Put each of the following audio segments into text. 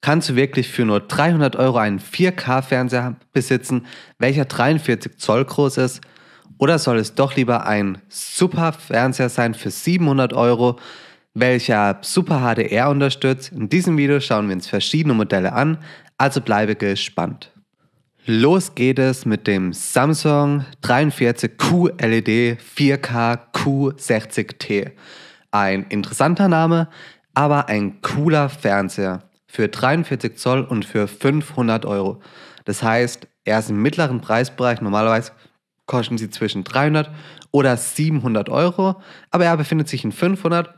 kannst du wirklich für nur 300 Euro einen 4K-Fernseher besitzen, welcher 43 Zoll groß ist? Oder soll es doch lieber ein super Fernseher sein für 700 Euro, welcher Super HDR unterstützt? In diesem Video schauen wir uns verschiedene Modelle an, also bleibe gespannt. Los geht es mit dem Samsung 43Q LED 4K Q60T. Ein interessanter Name, aber ein cooler Fernseher für 43 Zoll und für 500 Euro. Das heißt, erst im mittleren Preisbereich, normalerweise kosten sie zwischen 300 oder 700 Euro, aber er befindet sich in 500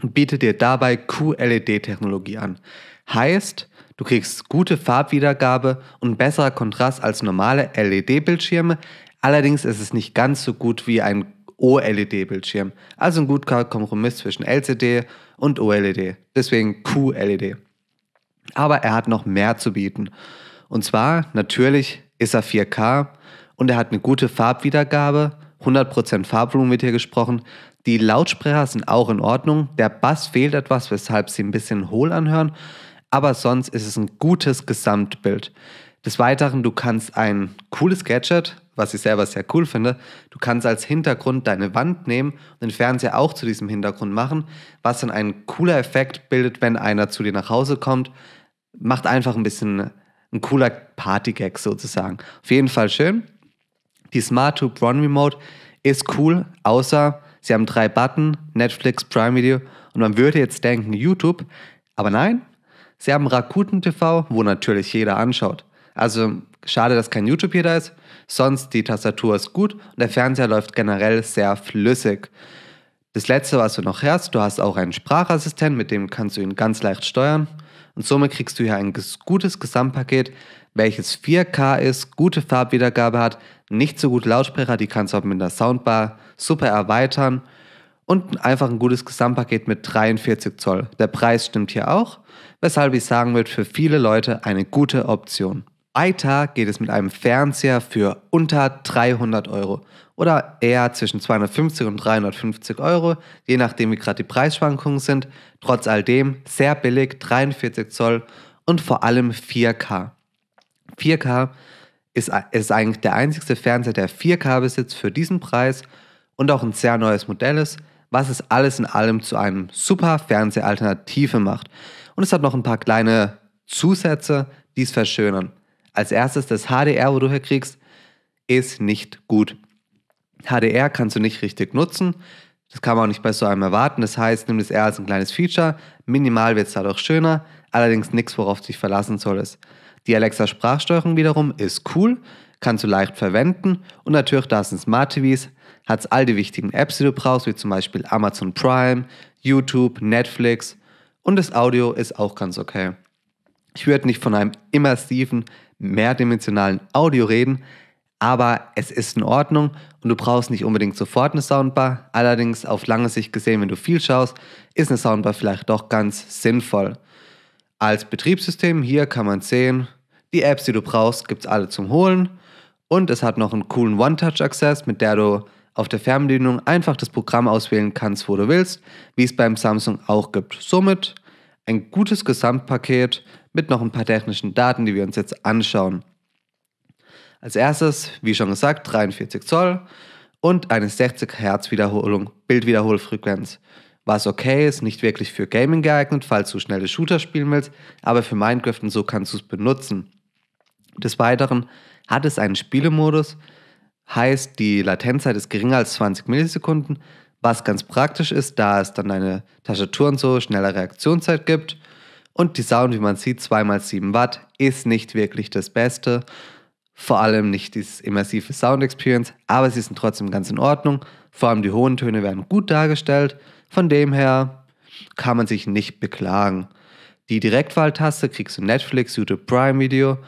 und bietet dir dabei QLED-Technologie an. Heißt, du kriegst gute Farbwiedergabe und besserer Kontrast als normale LED-Bildschirme, allerdings ist es nicht ganz so gut wie ein OLED-Bildschirm, also ein guter Kompromiss zwischen LCD und OLED, deswegen QLED. Aber er hat noch mehr zu bieten. Und zwar, natürlich ist er 4K und er hat eine gute Farbwiedergabe, 100% Farbvolumen wird hier gesprochen. Die Lautsprecher sind auch in Ordnung. Der Bass fehlt etwas, weshalb sie ein bisschen hohl anhören. Aber sonst ist es ein gutes Gesamtbild. Des Weiteren, du kannst ein cooles Gadget, was ich selber sehr cool finde, du kannst als Hintergrund deine Wand nehmen und den Fernseher auch zu diesem Hintergrund machen, was dann einen cooler Effekt bildet, wenn einer zu dir nach Hause kommt, macht einfach ein bisschen ein cooler Party-Gag sozusagen. Auf jeden Fall schön. Die Smart Tube Run Remote ist cool, außer sie haben drei Button, Netflix, Prime Video und man würde jetzt denken YouTube, aber nein, sie haben Rakuten TV, wo natürlich jeder anschaut. Also schade, dass kein YouTube hier da ist, sonst die Tastatur ist gut und der Fernseher läuft generell sehr flüssig. Das letzte, was du noch hast, du hast auch einen Sprachassistent, mit dem kannst du ihn ganz leicht steuern. Und somit kriegst du hier ein gutes Gesamtpaket, welches 4K ist, gute Farbwiedergabe hat, nicht so gut Lautsprecher, die kannst du auch mit der Soundbar super erweitern und einfach ein gutes Gesamtpaket mit 43 Zoll. Der Preis stimmt hier auch, weshalb ich sagen würde, für viele Leute eine gute Option. Eiter geht es mit einem Fernseher für unter 300 Euro oder eher zwischen 250 und 350 Euro, je nachdem wie gerade die Preisschwankungen sind. Trotz alledem sehr billig, 43 Zoll und vor allem 4K. 4K ist, ist eigentlich der einzigste Fernseher, der 4K besitzt für diesen Preis und auch ein sehr neues Modell ist, was es alles in allem zu einem super Fernsehalternative macht. Und es hat noch ein paar kleine Zusätze, die es verschönern. Als erstes, das HDR, wo du herkriegst, ist nicht gut. HDR kannst du nicht richtig nutzen. Das kann man auch nicht bei so einem erwarten. Das heißt, nimm das eher als ein kleines Feature. Minimal wird es dadurch schöner, allerdings nichts, worauf du dich verlassen solltest. Die Alexa-Sprachsteuerung wiederum ist cool, kannst du leicht verwenden und natürlich, da sind Smart TVs hat es all die wichtigen Apps, die du brauchst, wie zum Beispiel Amazon Prime, YouTube, Netflix und das Audio ist auch ganz okay. Ich würde nicht von einem immersiven mehrdimensionalen Audio reden, aber es ist in Ordnung und du brauchst nicht unbedingt sofort eine Soundbar. Allerdings auf lange Sicht gesehen, wenn du viel schaust, ist eine Soundbar vielleicht doch ganz sinnvoll. Als Betriebssystem hier kann man sehen, die Apps, die du brauchst, gibt es alle zum Holen und es hat noch einen coolen One-Touch-Access, mit der du auf der Fernbedienung einfach das Programm auswählen kannst, wo du willst, wie es beim Samsung auch gibt. Somit ein gutes Gesamtpaket mit noch ein paar technischen Daten, die wir uns jetzt anschauen. Als erstes, wie schon gesagt, 43 Zoll und eine 60 Hertz Wiederholung, Bildwiederholfrequenz. Was okay ist, nicht wirklich für Gaming geeignet, falls du schnelle Shooter spielen willst, aber für Minecraft und so kannst du es benutzen. Des Weiteren hat es einen Spielemodus, heißt die Latenzzeit ist geringer als 20 Millisekunden, was ganz praktisch ist, da es dann eine Tastatur und so schnelle Reaktionszeit gibt und die Sound, wie man sieht, 2x7 Watt ist nicht wirklich das Beste. Vor allem nicht dieses immersive Sound Experience, aber sie sind trotzdem ganz in Ordnung. Vor allem die hohen Töne werden gut dargestellt. Von dem her kann man sich nicht beklagen. Die Direktwahltaste kriegst du Netflix, YouTube Prime Video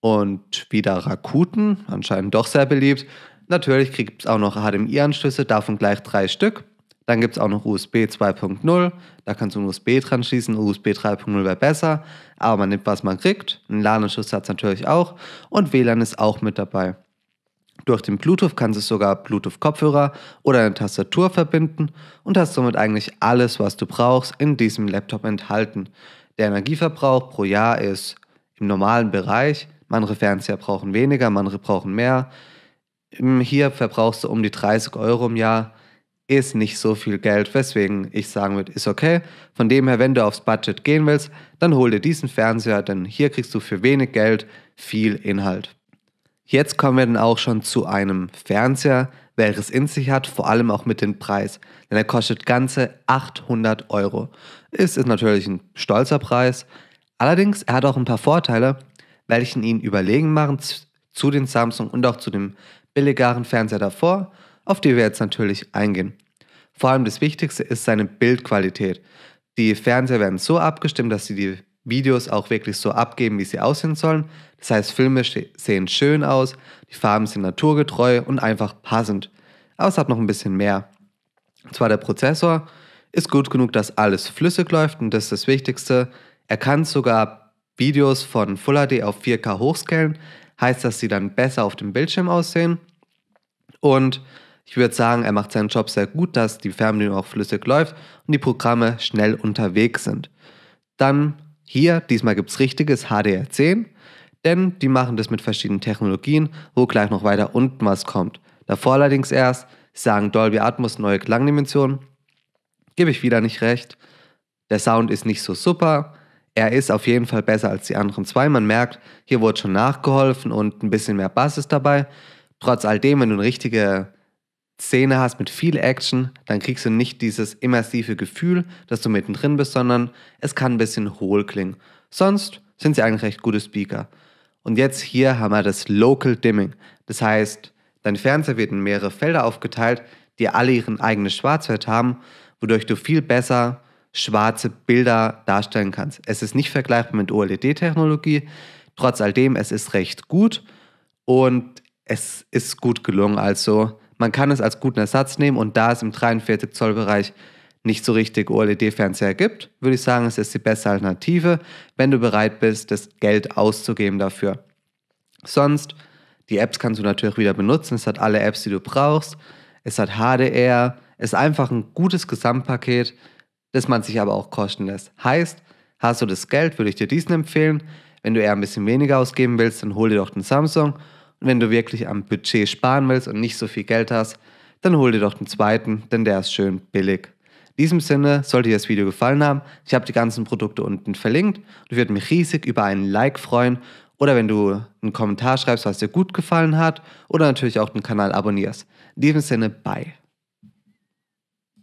und wieder Rakuten, anscheinend doch sehr beliebt. Natürlich kriegst du auch noch HDMI-Anschlüsse, davon gleich drei Stück. Dann gibt es auch noch USB 2.0, da kannst du ein USB dran schießen, USB 3.0 wäre besser, aber man nimmt, was man kriegt. Ein LAN-Anschluss hat es natürlich auch und WLAN ist auch mit dabei. Durch den Bluetooth kannst du sogar Bluetooth-Kopfhörer oder eine Tastatur verbinden und hast somit eigentlich alles, was du brauchst, in diesem Laptop enthalten. Der Energieverbrauch pro Jahr ist im normalen Bereich, manche Fernseher brauchen weniger, manche brauchen mehr. Hier verbrauchst du um die 30 Euro im Jahr ist nicht so viel Geld, weswegen ich sagen würde, ist okay. Von dem her, wenn du aufs Budget gehen willst, dann hol dir diesen Fernseher, denn hier kriegst du für wenig Geld viel Inhalt. Jetzt kommen wir dann auch schon zu einem Fernseher, welches es in sich hat, vor allem auch mit dem Preis, denn er kostet ganze 800 Euro. Es ist natürlich ein stolzer Preis, allerdings er hat auch ein paar Vorteile, welchen ihn überlegen machen zu den Samsung und auch zu dem billigeren Fernseher davor auf die wir jetzt natürlich eingehen. Vor allem das Wichtigste ist seine Bildqualität. Die Fernseher werden so abgestimmt, dass sie die Videos auch wirklich so abgeben, wie sie aussehen sollen. Das heißt, Filme sehen schön aus, die Farben sind naturgetreu und einfach passend. Aber es hat noch ein bisschen mehr. Und zwar der Prozessor ist gut genug, dass alles flüssig läuft und das ist das Wichtigste. Er kann sogar Videos von Full HD auf 4K hochscalen, heißt, dass sie dann besser auf dem Bildschirm aussehen. Und ich würde sagen, er macht seinen Job sehr gut, dass die Fernbedienung auch flüssig läuft und die Programme schnell unterwegs sind. Dann hier, diesmal gibt es richtiges HDR10, denn die machen das mit verschiedenen Technologien, wo gleich noch weiter unten was kommt. Davor allerdings erst, sagen Dolby Atmos neue Klangdimensionen. Gebe ich wieder nicht recht. Der Sound ist nicht so super. Er ist auf jeden Fall besser als die anderen zwei. Man merkt, hier wurde schon nachgeholfen und ein bisschen mehr Bass ist dabei. Trotz all dem, wenn du eine richtige Szene hast mit viel Action, dann kriegst du nicht dieses immersive Gefühl, dass du mittendrin bist, sondern es kann ein bisschen hohl klingen. Sonst sind sie eigentlich recht gute Speaker. Und jetzt hier haben wir das Local Dimming. Das heißt, dein Fernseher wird in mehrere Felder aufgeteilt, die alle ihren eigenen Schwarzwert haben, wodurch du viel besser schwarze Bilder darstellen kannst. Es ist nicht vergleichbar mit OLED-Technologie, trotz alledem, es ist recht gut und es ist gut gelungen. Also man kann es als guten Ersatz nehmen und da es im 43 Zoll Bereich nicht so richtig OLED-Fernseher gibt, würde ich sagen, es ist die beste Alternative, wenn du bereit bist, das Geld auszugeben dafür. Sonst, die Apps kannst du natürlich wieder benutzen. Es hat alle Apps, die du brauchst. Es hat HDR. Es ist einfach ein gutes Gesamtpaket, das man sich aber auch kosten lässt. Heißt, hast du das Geld, würde ich dir diesen empfehlen. Wenn du eher ein bisschen weniger ausgeben willst, dann hol dir doch den Samsung wenn du wirklich am Budget sparen willst und nicht so viel Geld hast, dann hol dir doch den zweiten, denn der ist schön billig. In diesem Sinne sollte dir das Video gefallen haben. Ich habe die ganzen Produkte unten verlinkt. Ich würde mich riesig über einen Like freuen oder wenn du einen Kommentar schreibst, was dir gut gefallen hat oder natürlich auch den Kanal abonnierst. In diesem Sinne, bye.